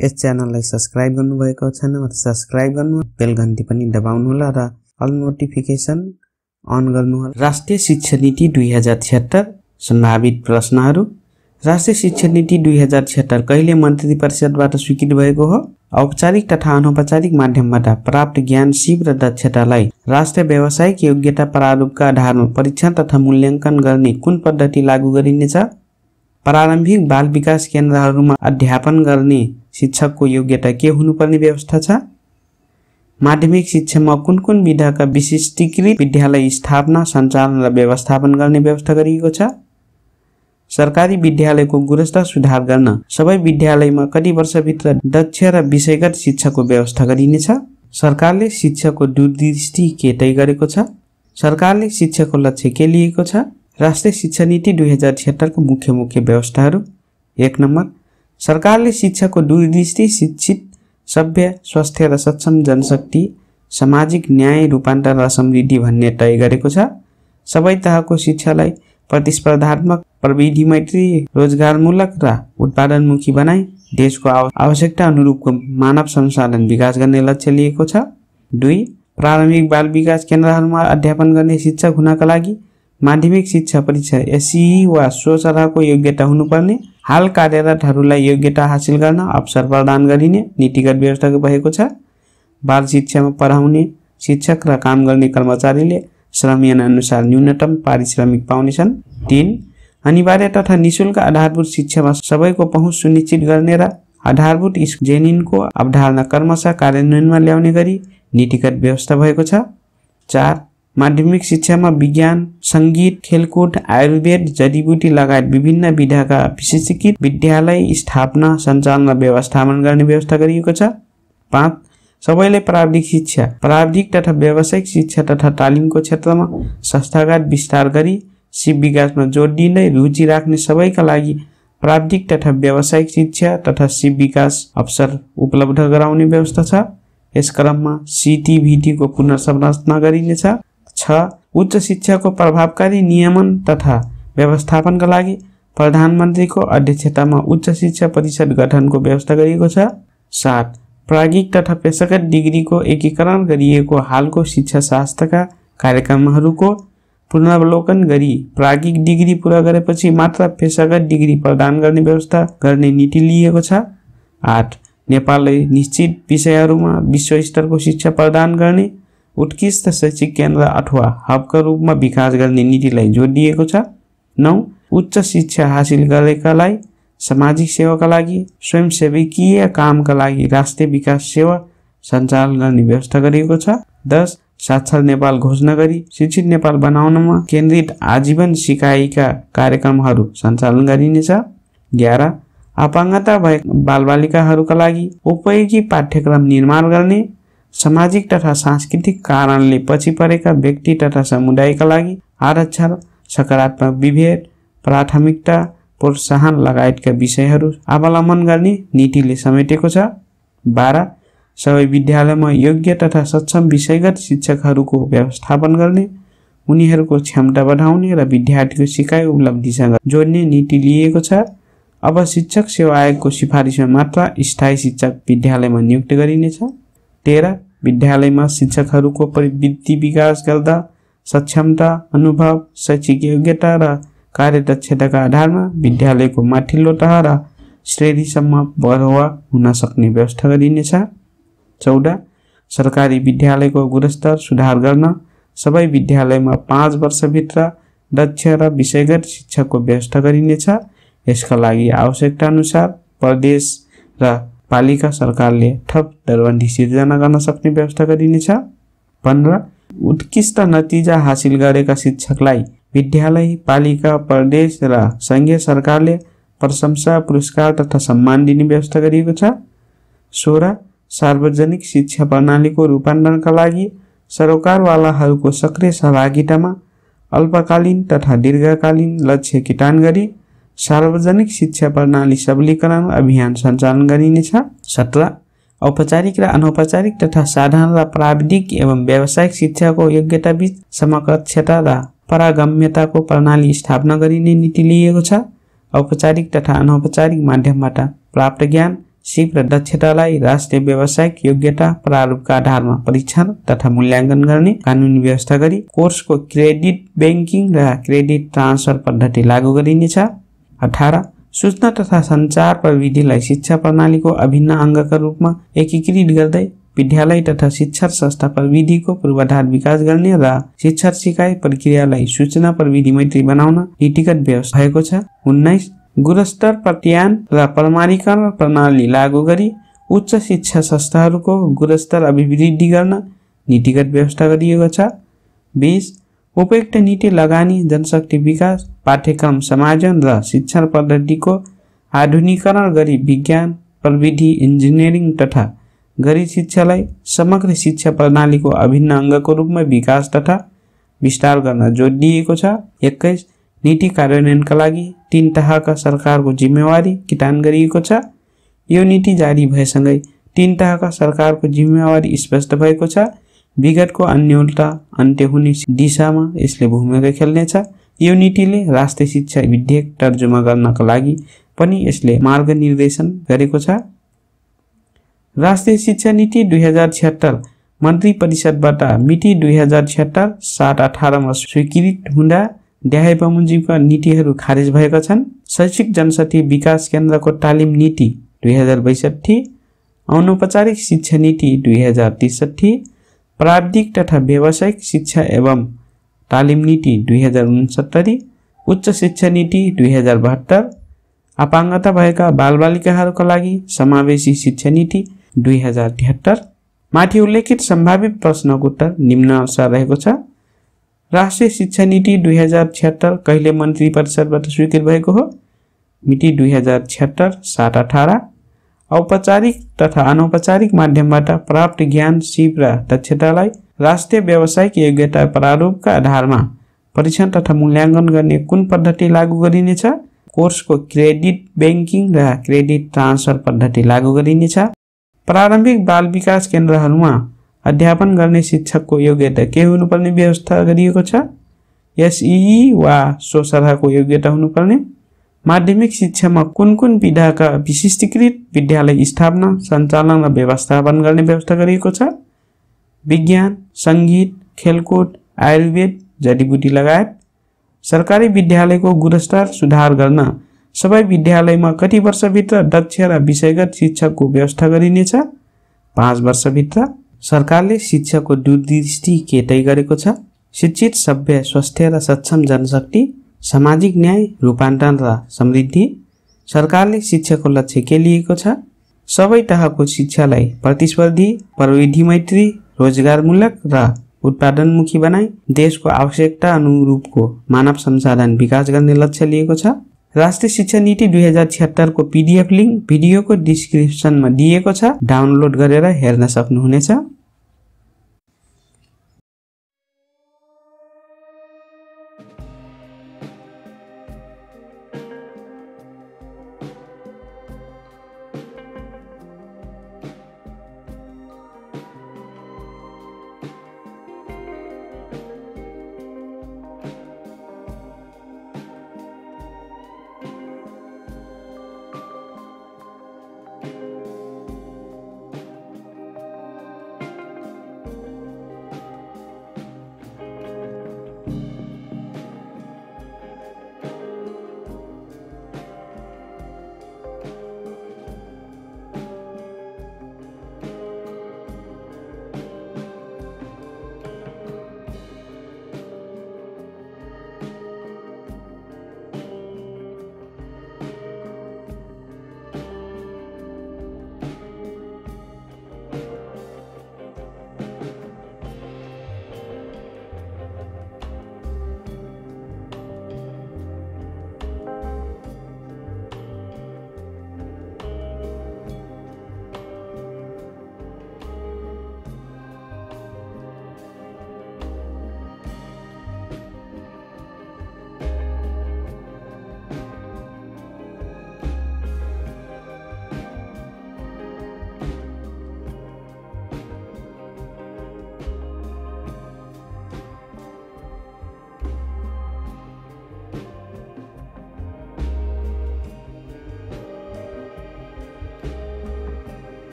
यस च्यानललाई सब्सक्राइब गर्नुभएको छैन भने सब्सक्राइब गर्नु बेल घन्टी पनि दबाउनुहोला र अल नोटिफिकेसन अन गर्नुहोला राष्ट्रिय शिक्षा नीति दुई हजार सम्भावित प्रश्नहरू राष्ट्रिय शिक्षा नीति दुई हजार छिहत्तर कहिले मन्त्री परिषदबाट स्वीकृत भएको हो औपचारिक तथा अनौपचारिक माध्यमबाट प्राप्त ज्ञान शिव र दक्षतालाई राष्ट्रिय व्यावसायिक योग्यता प्रारूपका आधारमा परीक्षण तथा मूल्याङ्कन गर्ने कुन पद्धति लागू गरिनेछ प्रारम्भिक बाल विकास केन्द्रहरूमा अध्यापन गर्ने शिक्षकको योग्यता के हुनुपर्ने व्यवस्था छ माध्यमिक शिक्षामा कुन कुन विधाका विशिष्टीकृत विद्यालय स्थापना सञ्चालन र व्यवस्थापन गर्ने व्यवस्था गरिएको छ सरकारी विद्यालयको गुणस्तर सुधार गर्न सबै विद्यालयमा कति वर्षभित्र दक्ष र विषयगत शिक्षाको व्यवस्था गरिनेछ सरकारले शिक्षाको दूरदृष्टि के तय गरेको छ सरकारले शिक्षाको लक्ष्य के लिएको छ राष्ट्रिय शिक्षा नीति दुई हजार छिहत्तरको मुख्य मुख्य व्यवस्थाहरू एक नम्बर सरकारले शिक्षाको दूरदृष्टि शिक्षित सभ्य स्वास्थ्य र सक्षम जनशक्ति सामाजिक न्याय रूपान्तरण र समृद्धि भन्ने तय गरेको छ सबै तहको शिक्षालाई प्रतिस्पर्धात्मक प्रविधि मैत्री रोजगारमूलक र उत्पादनमुखी बनाई देशको आवश्यकता अनुरूपको मानव संसाधन विकास गर्ने लक्ष्य लिएको छ दुई प्रारम्भिक बाल विकास केन्द्रहरूमा अध्यापन गर्ने शिक्षक हुनका लागि माध्यमिक शिक्षा परीक्षा एसई वा सरको योग्यता हुनुपर्ने हाल कार्यरतहरूलाई योग्यता हासिल गर्न अवसर प्रदान गरिने नीतिगत व्यवस्था भएको छ बाल शिक्षामा पढाउने शिक्षक र काम गर्ने कर्मचारीले अनुसार न्यूनतम पारिश्रमिक पाउनेछन् तिन अनिवार्य तथा निशुल्क आधारभूत शिक्षामा सबैको पहुँच सुनिश्चित गर्ने र आधारभूत जेनिनको अवधारणा कर्मशः कार्यान्वयनमा ल्याउने गरी नीतिगत व्यवस्था भएको छ चार माध्यमिक शिक्षामा विज्ञान सङ्गीत खेलकुद आयुर्वेद जडीबुटी लगायत विभिन्न विधाका विशेषीकृत विद्यालय स्थापना सञ्चालन र व्यवस्थापन गर्ने व्यवस्था गरिएको छ पाँच सबैले प्राविधिक शिक्षा प्राविधिक तथा व्यावसायिक शिक्षा तथा तालिमको क्षेत्रमा संस्थागत विस्तार गरी शिव विकासमा जोड दिँदै रुचि राख्ने सबैका लागि प्राविधिक तथा व्यावसायिक शिक्षा तथा शिव विकास अवसर उपलब्ध गराउने व्यवस्था छ यस क्रममा सिटिभिटीको पुनर्संरचना गरिनेछ छ उच्च शिक्षाको प्रभावकारी नियमन तथा व्यवस्थापनका लागि प्रधानमन्त्रीको अध्यक्षतामा उच्च शिक्षा परिषद गठनको व्यवस्था गरिएको छ सात प्राज्ञिक तथा पेसागत डिग्रीको एकीकरण गरिएको हालको शिक्षा शास्त्रका कार्यक्रमहरूको पुनरावलोकन गरी प्राज्ञिक डिग्री पुरा गरेपछि मात्र पेसागत डिग्री प्रदान गर्ने व्यवस्था गर्ने नीति लिएको छ आठ नेपालले निश्चित विषयहरूमा विश्वस्तरको शिक्षा प्रदान गर्ने उत्कृष्ट शैक्षिक केन्द्र अथवा हबका रूपमा विकास गर्ने नीतिलाई जोड दिएको छ नौ उच्च शिक्षा हासिल गरेकालाई सामाजिक सेवाका लागि स्वयंसेवकीय कामका लागि राष्ट्रिय विकास सेवा सञ्चालन गर्ने व्यवस्था गरिएको छ दस साक्षर नेपाल घोषणा गरी शिक्षित नेपाल बनाउनमा केन्द्रित आजीवन सिकाइका कार्यक्रमहरू सञ्चालन गरिनेछ ग्यार अपाङ्गता भएका बालबालिकाहरूका लागि उपयोगी पाठ्यक्रम निर्माण गर्ने सामाजिक तथा सांस्कृतिक कारणले पछि परेका व्यक्ति तथा समुदायका लागि आरक्षण सकारात्मक विभेद प्राथमिकता प्रोत्साहन लगायतका विषयहरू अवलम्बन गर्ने नीतिले समेटेको छ बाह्र सबै विद्यालयमा योग्य तथा सक्षम विषयगत शिक्षकहरूको व्यवस्थापन गर्ने उनीहरूको क्षमता बढाउने र विद्यार्थीको सिकाइ उपलब्धिसँग जोड्ने नीति लिएको छ अब शिक्षक सेवा आयोगको सिफारिसमा मात्र स्थायी शिक्षक विद्यालयमा नियुक्त गरिनेछ तेह्र विद्यालयमा शिक्षकहरूको प्रवृत्ति विकास गर्दा सक्षमता अनुभव शैक्षिक योग्यता र कार्यदक्षताका आधारमा विद्यालयको माथिल्लो तह र श्रेणीसम्म बढुवा हुन सक्ने व्यवस्था गरिनेछ चौध सरकारी विद्यालयको गुणस्तर सुधार गर्न सबै विद्यालयमा पाँच वर्षभित्र दक्ष र विषयगत शिक्षकको व्यवस्था गरिनेछ यसका लागि आवश्यकताअनुसार प्रदेश र पालिका सरकारले थप दरबन्दी सिर्जना गर्न सक्ने व्यवस्था गरिनेछ पन्ध्र उत्कृष्ट नतिजा हासिल गरेका शिक्षकलाई विद्यालय पालिका प्रदेश र सङ्घीय सरकारले प्रशंसा पुरस्कार तथा सम्मान दिने व्यवस्था गरिएको छ सोह्र सार्वजनिक शिक्षा प्रणालीको रूपान्तरणका लागि सरकारवालाहरूको सक्रिय सहभागितामा अल्पकालीन तथा दीर्घकालीन लक्ष्य किटान गरी सार्वजनिक शिक्षा प्रणाली सबलीकरण अभियान सञ्चालन गरिनेछ सत्र औपचारिक र अनौपचारिक तथा साधारण र प्राविधिक एवं व्यावसायिक शिक्षाको योग्यताबीच समकक्षता र परागम्यताको प्रणाली स्थापना गरिने नीति लिएको छ औपचारिक तथा अनौपचारिक माध्यमबाट प्राप्त ज्ञान सिप र दक्षतालाई राष्ट्रिय व्यावसायिक योग्यता प्रारूपका आधारमा परीक्षण तथा मूल्याङ्कन गर्ने कानुनी व्यवस्था गरी कोर्सको क्रेडिट ब्याङ्किङ र क्रेडिट ट्रान्सफर पद्धति लागू गरिनेछ अठार सूचना तथा सञ्चार प्रविधिलाई शिक्षा प्रणालीको अभिन्न अङ्गका रूपमा एकीकृत गर्दै विद्यालय तथा शिक्षा संस्था प्रविधिको पूर्वाधार विकास गर्ने र शिक्षण सिकाइ प्रक्रियालाई सूचना प्रविधि मैत्री बनाउन नीतिगत व्यवस्था भएको छ उन्नाइस गुणस्तर प्रत्यान र प्रमाणीकरण प्रणाली लागू गरी उच्च शिक्षा संस्थाहरूको गुणस्तर अभिवृद्धि गर्न नीतिगत व्यवस्था गरिएको छ बिस उपयुक्त नीति लगानी जनशक्ति विकास पाठ्यक्रम समायोजन र शिक्षण पद्धतिको आधुनिकरण गरी विज्ञान प्रविधि इन्जिनियरिङ तथा गरी शिक्षालाई समग्र शिक्षा प्रणालीको अभिन्न अङ्गको रूपमा विकास तथा विस्तार गर्न जोड दिएको छ एक्काइस नीति कार्यान्वयनका लागि तिन तहका सरकारको जिम्मेवारी किटान गरिएको छ यो नीति जारी भएसँगै तिन तहका सरकारको जिम्मेवारी स्पष्ट भएको छ विगतको अन्यलता अन्त्य हुने दिशामा यसले भूमिका खेल्नेछ युनिटीले राष्ट्रिय शिक्षा विधेयक तर्जुमा गर्नका लागि पनि यसले मार्ग निर्देशन गरेको छ राष्ट्रिय शिक्षा नीति दुई हजार छिहत्तर मन्त्री परिषदबाट मिति दुई हजार छिहत्तर सात अठारमा स्वीकृत हुँदा ड्याहे बमोजिमका नीतिहरू खारेज भएका छन् शैक्षिक जनशक्ति विकास केन्द्रको तालिम नीति दुई हजार बैसठी अनौपचारिक शिक्षा नीति दुई हजार त्रिसठी प्राविधिक तथा व्यावसायिक शिक्षा एवं तालिम नीति दुई हजार उनसत्तरी उच्च शिक्षा नीति दुई हजार बहत्तर अपाङ्गता भएका बालबालिकाहरूका लागि समावेशी शिक्षा नीति दुई हजार तिहत्तर माथि उल्लेखित सम्भावित प्रश्नको उत्तर निम्न अनुसार रहेको छ राष्ट्रिय शिक्षा नीति दुई हजार छिहत्तर कहिले मन्त्री परिषदबाट स्वीकृत भएको हो मिति दुई हजार छिहत्तर सात अठार औपचारिक तथा अनौपचारिक माध्यमबाट प्राप्त ज्ञान सिप र दक्षतालाई राष्ट्रिय व्यावसायिक योग्यता प्रारूपका आधारमा परीक्षण तथा मूल्याङ्कन गर्ने कुन पद्धति लागू गरिनेछ कोर्सको क्रेडिट ब्याङ्किङ र क्रेडिट ट्रान्सफर पद्धति लागू गरिनेछ प्रारम्भिक बाल विकास केन्द्रहरूमा अध्यापन गर्ने शिक्षकको योग्यता के हुनुपर्ने व्यवस्था गरिएको छ एसई वा सो सरहको योग्यता हुनुपर्ने माध्यमिक शिक्षामा कुन कुन विधाका विशिष्टीकृत विद्यालय स्थापना सञ्चालन र व्यवस्थापन गर्ने व्यवस्था गरिएको छ विज्ञान सङ्गीत खेलकुद आयुर्वेद जडीबुटी लगायत सरकारी विद्यालयको गुणस्तर सुधार गर्न सबै विद्यालयमा कति वर्षभित्र दक्ष र विषयगत शिक्षकको व्यवस्था गरिनेछ पाँच वर्षभित्र सरकारले शिक्षकको दूरदृष्टि के तय गरेको छ शिक्षित सभ्य स्वास्थ्य र सक्षम जनशक्ति सामाजिक न्याय रूपान्तरण र समृद्धि सरकारले शिक्षाको लक्ष्य के लिएको छ सबै तहको शिक्षालाई प्रतिस्पर्धी प्रविधि मैत्री रोजगारमूलक र उत्पादनमुखी बनाई देशको आवश्यकता अनुरूपको मानव संसाधन विकास गर्ने लक्ष्य लिएको छ राष्ट्रिय शिक्षा नीति दुई हजार छिहत्तरको पिडिएफ लिङ्क भिडियोको डिस्क्रिप्सनमा दिएको छ डाउनलोड गरेर हेर्न सक्नुहुनेछ